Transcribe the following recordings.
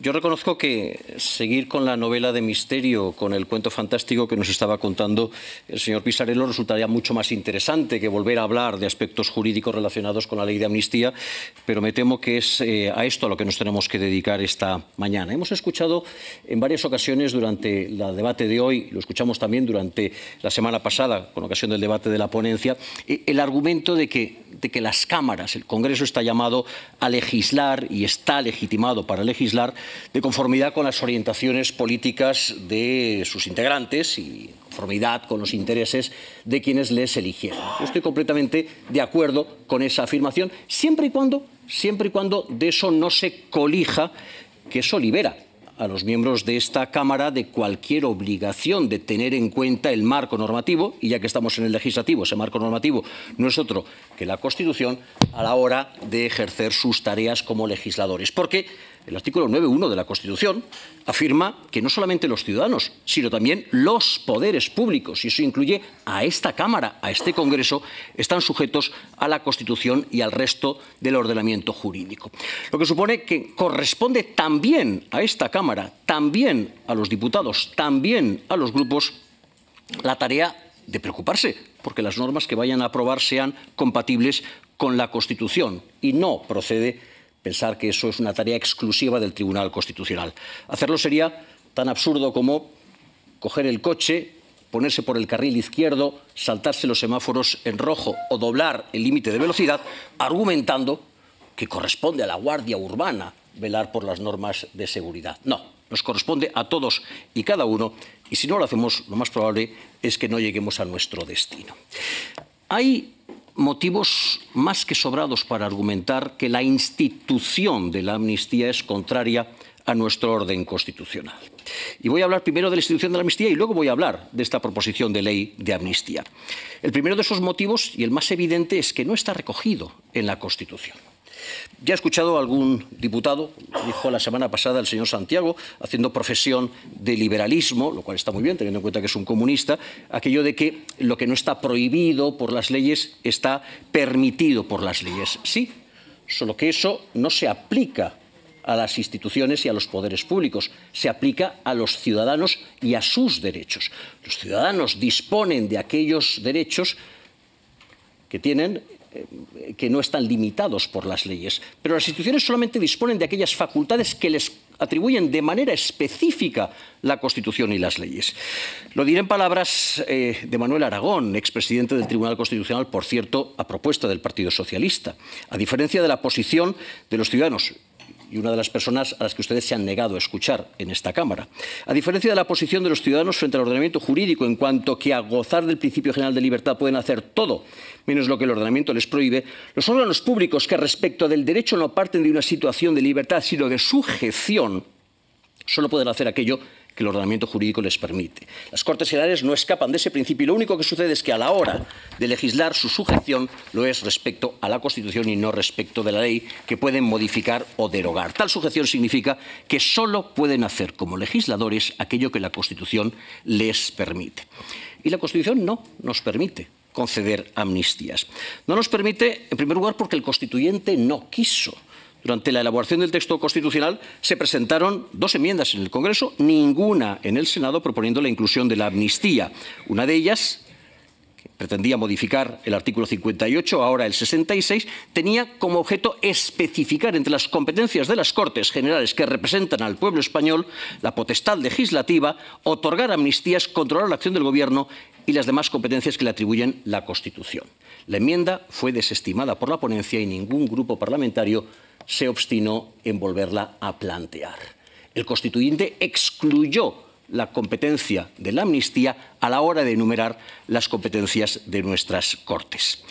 yo reconozco que seguir con la novela de misterio, con el cuento fantástico que nos estaba contando el señor Pisarello, resultaría mucho más interesante que volver a hablar de aspectos jurídicos relacionados con la ley de amnistía, pero me temo que es eh, a esto a lo que nos tenemos que dedicar esta mañana. Hemos escuchado en varias ocasiones durante el debate de hoy, lo escuchamos también durante la semana pasada, con ocasión del debate de la ponencia, eh, el argumento de que, de que las cámaras, el Congreso está llamado a legislar y está legitimado para legislar de conformidad con las orientaciones políticas de sus integrantes y conformidad con los intereses de quienes les eligieron. estoy completamente de acuerdo con esa afirmación, siempre y cuando, siempre y cuando de eso no se colija que eso libera a los miembros de esta Cámara de cualquier obligación de tener en cuenta el marco normativo, y ya que estamos en el legislativo, ese marco normativo no es otro que la Constitución, a la hora de ejercer sus tareas como legisladores. Porque el artículo 9.1 de la Constitución afirma que no solamente los ciudadanos, sino también los poderes públicos, y eso incluye a esta Cámara, a este Congreso, están sujetos a la Constitución y al resto del ordenamiento jurídico. Lo que supone que corresponde también a esta Cámara, también a los diputados, también a los grupos, la tarea de preocuparse porque las normas que vayan a aprobar sean compatibles con la Constitución y no procede pensar que eso es una tarea exclusiva del Tribunal Constitucional. Hacerlo sería tan absurdo como coger el coche, ponerse por el carril izquierdo, saltarse los semáforos en rojo o doblar el límite de velocidad, argumentando que corresponde a la Guardia Urbana velar por las normas de seguridad. No, nos corresponde a todos y cada uno, y si no lo hacemos, lo más probable es que no lleguemos a nuestro destino. Hay motivos más que sobrados para argumentar que la institución de la amnistía es contraria a nuestro orden constitucional. Y voy a hablar primero de la institución de la amnistía y luego voy a hablar de esta proposición de ley de amnistía. El primero de esos motivos, y el más evidente, es que no está recogido en la Constitución. Ya he escuchado a algún diputado, dijo la semana pasada el señor Santiago, haciendo profesión de liberalismo, lo cual está muy bien, teniendo en cuenta que es un comunista, aquello de que lo que no está prohibido por las leyes está permitido por las leyes. Sí, solo que eso no se aplica a las instituciones y a los poderes públicos, se aplica a los ciudadanos y a sus derechos. Los ciudadanos disponen de aquellos derechos que tienen eh, que no están limitados por las leyes, pero las instituciones solamente disponen de aquellas facultades que les atribuyen de manera específica la Constitución y las leyes. Lo diré en palabras eh, de Manuel Aragón, expresidente del Tribunal Constitucional, por cierto, a propuesta del Partido Socialista. A diferencia de la posición de los ciudadanos y una de las personas a las que ustedes se han negado a escuchar en esta Cámara. A diferencia de la posición de los ciudadanos frente al ordenamiento jurídico en cuanto que a gozar del principio general de libertad pueden hacer todo, menos lo que el ordenamiento les prohíbe, los órganos públicos que respecto del derecho no parten de una situación de libertad, sino de sujeción, solo pueden hacer aquello el ordenamiento jurídico les permite. Las Cortes Generales no escapan de ese principio y lo único que sucede es que a la hora de legislar su sujeción lo es respecto a la Constitución y no respecto de la ley que pueden modificar o derogar. Tal sujeción significa que solo pueden hacer como legisladores aquello que la Constitución les permite. Y la Constitución no nos permite conceder amnistías. No nos permite, en primer lugar, porque el constituyente no quiso durante la elaboración del texto constitucional se presentaron dos enmiendas en el Congreso, ninguna en el Senado proponiendo la inclusión de la amnistía. Una de ellas, que pretendía modificar el artículo 58, ahora el 66, tenía como objeto especificar entre las competencias de las Cortes Generales que representan al pueblo español la potestad legislativa, otorgar amnistías, controlar la acción del Gobierno y las demás competencias que le atribuyen la Constitución. La enmienda fue desestimada por la ponencia y ningún grupo parlamentario se obstinó en volverla a plantear. El constituyente excluyó la competencia de la amnistía a la hora de enumerar las competencias de nuestras Cortes.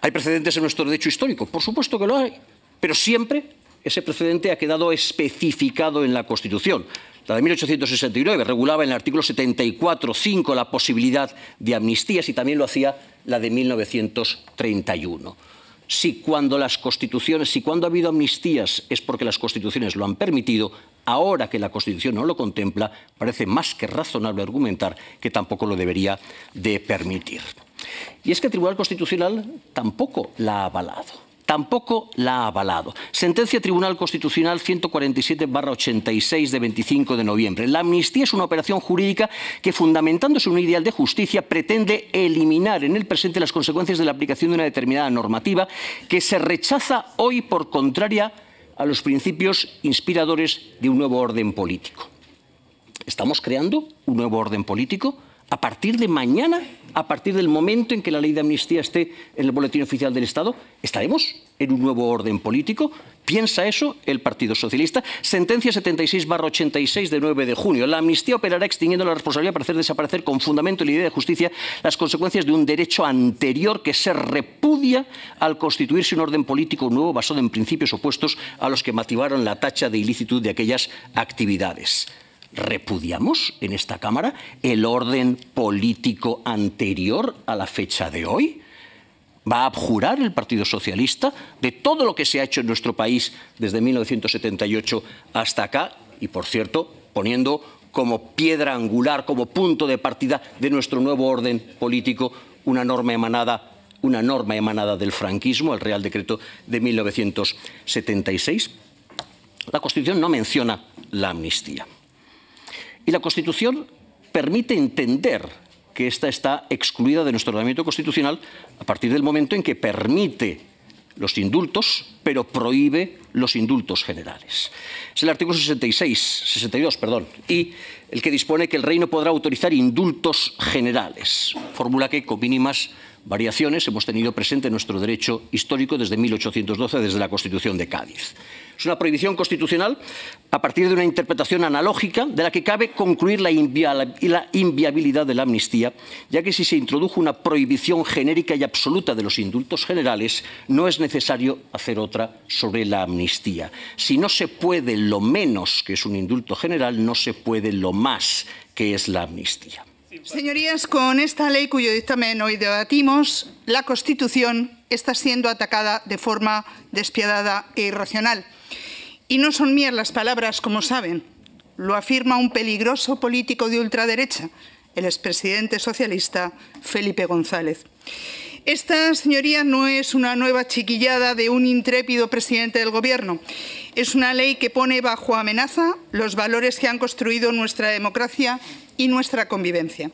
¿Hay precedentes en nuestro derecho histórico? Por supuesto que lo hay, pero siempre ese precedente ha quedado especificado en la Constitución. La de 1869 regulaba en el artículo 74.5 la posibilidad de amnistías y también lo hacía la de 1931. Si cuando las constituciones, si cuando ha habido amnistías es porque las constituciones lo han permitido, ahora que la Constitución no lo contempla, parece más que razonable argumentar que tampoco lo debería de permitir. Y es que el Tribunal Constitucional tampoco la ha avalado tampoco la ha avalado. Sentencia Tribunal Constitucional 147-86 de 25 de noviembre. La amnistía es una operación jurídica que, fundamentándose en un ideal de justicia, pretende eliminar en el presente las consecuencias de la aplicación de una determinada normativa que se rechaza hoy por contraria a los principios inspiradores de un nuevo orden político. ¿Estamos creando un nuevo orden político? a partir de mañana, a partir del momento en que la ley de amnistía esté en el boletín oficial del Estado, estaremos en un nuevo orden político. Piensa eso el Partido Socialista. Sentencia 76-86 de 9 de junio. La amnistía operará extinguiendo la responsabilidad para hacer desaparecer con fundamento la idea de justicia las consecuencias de un derecho anterior que se repudia al constituirse un orden político nuevo basado en principios opuestos a los que motivaron la tacha de ilicitud de aquellas actividades repudiamos en esta Cámara el orden político anterior a la fecha de hoy. ¿Va a abjurar el Partido Socialista de todo lo que se ha hecho en nuestro país desde 1978 hasta acá? Y, por cierto, poniendo como piedra angular, como punto de partida de nuestro nuevo orden político, una norma emanada, una norma emanada del franquismo, el Real Decreto de 1976. La Constitución no menciona la amnistía. Y la Constitución permite entender que ésta está excluida de nuestro ordenamiento constitucional a partir del momento en que permite los indultos, pero prohíbe los indultos generales. Es el artículo 66, 62, perdón, y el que dispone que el reino podrá autorizar indultos generales, fórmula que con mínimas variaciones hemos tenido presente en nuestro derecho histórico desde 1812, desde la Constitución de Cádiz. Es una prohibición constitucional a partir de una interpretación analógica de la que cabe concluir la, inviabilidad de la amnistía, ya que si se introdujo una prohibición genérica y absoluta de los indultos generales, no es necesario hacer otra sobre la amnistía. Si no se puede lo menos que es un indulto general, no se puede lo más que es la amnistía. Señorías, con esta ley cuyo dictamen hoy debatimos, la Constitución está siendo atacada de forma despiadada e irracional. Y no son mías las palabras, como saben. Lo afirma un peligroso político de ultraderecha, el expresidente socialista Felipe González. Esta, señoría, no es una nueva chiquillada de un intrépido presidente del Gobierno. Es una ley que pone bajo amenaza los valores que han construido nuestra democracia y nuestra convivencia.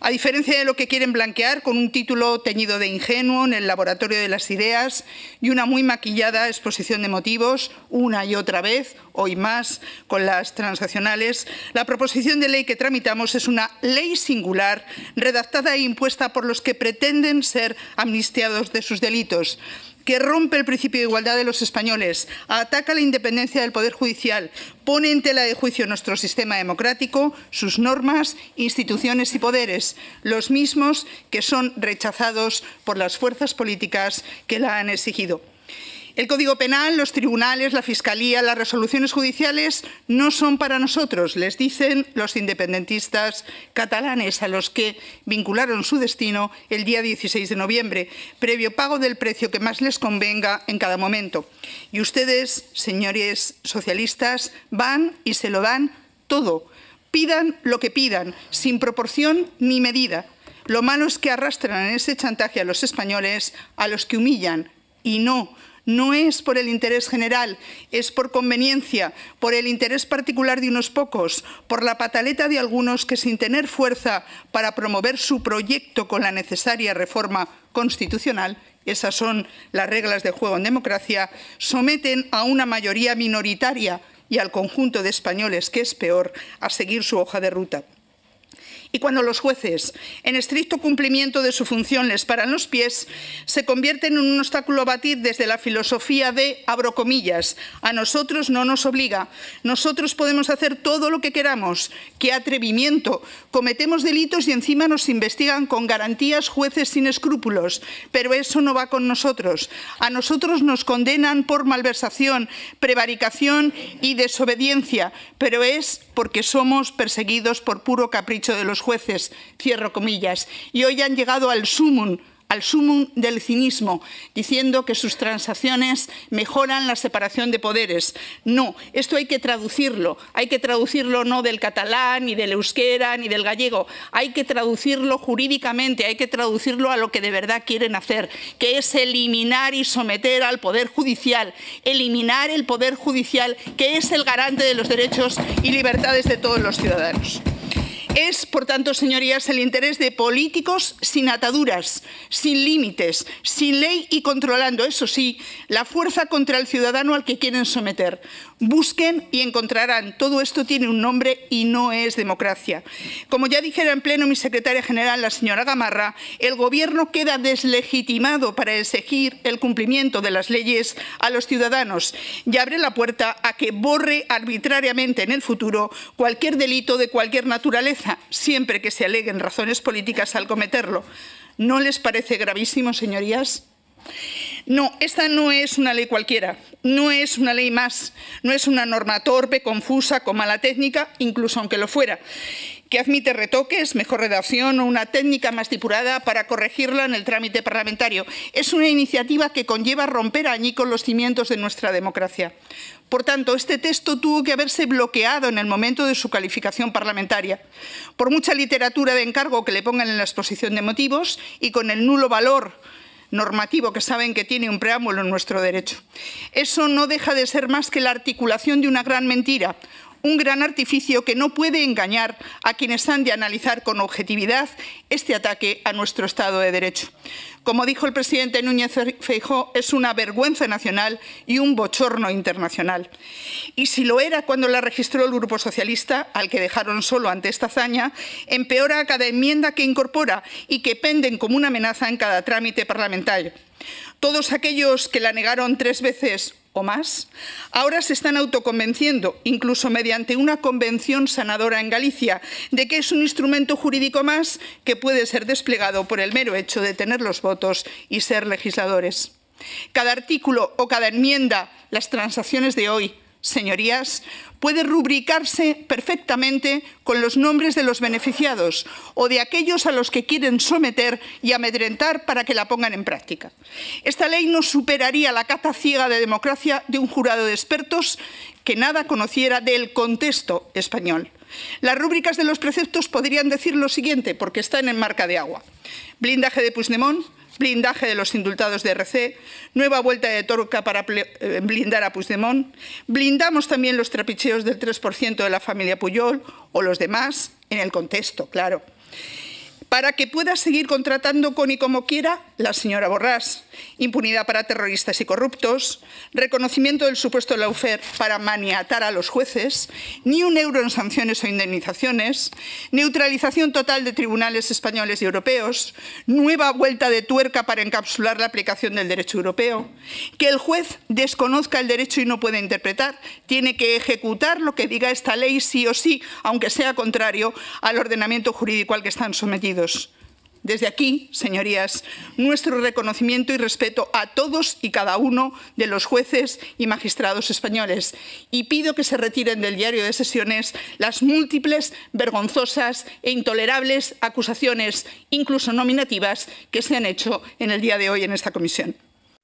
A diferencia de lo que quieren blanquear con un título teñido de ingenuo en el laboratorio de las ideas y una muy maquillada exposición de motivos, una y otra vez, hoy más, con las transaccionales, la proposición de ley que tramitamos es una ley singular, redactada e impuesta por los que pretenden ser amnistiados de sus delitos, que rompe el principio de igualdad de los españoles, ataca la independencia del Poder Judicial, pone en tela de juicio nuestro sistema democrático, sus normas, instituciones y poderes, los mismos que son rechazados por las fuerzas políticas que la han exigido. El Código Penal, los tribunales, la Fiscalía, las resoluciones judiciales no son para nosotros, les dicen los independentistas catalanes a los que vincularon su destino el día 16 de noviembre, previo pago del precio que más les convenga en cada momento. Y ustedes, señores socialistas, van y se lo dan todo. Pidan lo que pidan, sin proporción ni medida. Lo malo es que arrastran en ese chantaje a los españoles, a los que humillan, y no no es por el interés general, es por conveniencia, por el interés particular de unos pocos, por la pataleta de algunos que sin tener fuerza para promover su proyecto con la necesaria reforma constitucional, esas son las reglas de juego en democracia, someten a una mayoría minoritaria y al conjunto de españoles, que es peor, a seguir su hoja de ruta y cuando los jueces, en estricto cumplimiento de su función, les paran los pies, se convierten en un obstáculo a batir desde la filosofía de, abro comillas, a nosotros no nos obliga, nosotros podemos hacer todo lo que queramos, qué atrevimiento, cometemos delitos y encima nos investigan con garantías jueces sin escrúpulos, pero eso no va con nosotros, a nosotros nos condenan por malversación, prevaricación y desobediencia, pero es porque somos perseguidos por puro capricho de los jueces, cierro comillas, y hoy han llegado al sumum al sumum del cinismo, diciendo que sus transacciones mejoran la separación de poderes. No, esto hay que traducirlo. Hay que traducirlo no del catalán, ni del euskera, ni del gallego. Hay que traducirlo jurídicamente, hay que traducirlo a lo que de verdad quieren hacer, que es eliminar y someter al Poder Judicial, eliminar el Poder Judicial, que es el garante de los derechos y libertades de todos los ciudadanos. Es, por tanto, señorías, el interés de políticos sin ataduras, sin límites, sin ley y controlando, eso sí, la fuerza contra el ciudadano al que quieren someter. Busquen y encontrarán. Todo esto tiene un nombre y no es democracia. Como ya dijera en pleno mi secretaria general, la señora Gamarra, el Gobierno queda deslegitimado para exigir el cumplimiento de las leyes a los ciudadanos y abre la puerta a que borre arbitrariamente en el futuro cualquier delito de cualquier naturaleza siempre que se aleguen razones políticas al cometerlo. ¿No les parece gravísimo, señorías? No, esta no es una ley cualquiera, no es una ley más, no es una norma torpe, confusa, con mala técnica, incluso aunque lo fuera, que admite retoques, mejor redacción o una técnica más tipurada para corregirla en el trámite parlamentario. Es una iniciativa que conlleva romper con los cimientos de nuestra democracia. Por tanto, este texto tuvo que haberse bloqueado en el momento de su calificación parlamentaria, por mucha literatura de encargo que le pongan en la exposición de motivos y con el nulo valor normativo que saben que tiene un preámbulo en nuestro derecho. Eso no deja de ser más que la articulación de una gran mentira, un gran artificio que no puede engañar a quienes han de analizar con objetividad este ataque a nuestro Estado de Derecho. Como dijo el presidente Núñez Feijó, es una vergüenza nacional y un bochorno internacional. Y si lo era cuando la registró el Grupo Socialista, al que dejaron solo ante esta hazaña, empeora cada enmienda que incorpora y que penden como una amenaza en cada trámite parlamentario. Todos aquellos que la negaron tres veces o más, ahora se están autoconvenciendo, incluso mediante una convención sanadora en Galicia, de que es un instrumento jurídico más que puede ser desplegado por el mero hecho de tener los votos y ser legisladores. Cada artículo o cada enmienda, las transacciones de hoy, señorías, puede rubricarse perfectamente con los nombres de los beneficiados o de aquellos a los que quieren someter y amedrentar para que la pongan en práctica. Esta ley no superaría la cata ciega de democracia de un jurado de expertos que nada conociera del contexto español. Las rúbricas de los preceptos podrían decir lo siguiente, porque están en marca de agua. Blindaje de Puigdemont, blindaje de los indultados de RC, nueva vuelta de torca para eh, blindar a Puigdemont, blindamos también los trapicheos del 3% de la familia Puyol o los demás, en el contexto, claro para que pueda seguir contratando con y como quiera la señora Borrás, impunidad para terroristas y corruptos, reconocimiento del supuesto laufer para maniatar a los jueces, ni un euro en sanciones o indemnizaciones, neutralización total de tribunales españoles y europeos, nueva vuelta de tuerca para encapsular la aplicación del derecho europeo, que el juez desconozca el derecho y no pueda interpretar, tiene que ejecutar lo que diga esta ley sí o sí, aunque sea contrario al ordenamiento jurídico al que están sometidos desde aquí, señorías, nuestro reconocimiento y respeto a todos y cada uno de los jueces y magistrados españoles. Y pido que se retiren del diario de sesiones las múltiples, vergonzosas e intolerables acusaciones, incluso nominativas, que se han hecho en el día de hoy en esta comisión.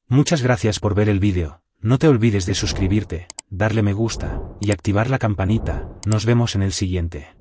Muchas gracias por ver el vídeo. No te olvides de suscribirte, darle me gusta y activar la campanita. Nos vemos en el siguiente.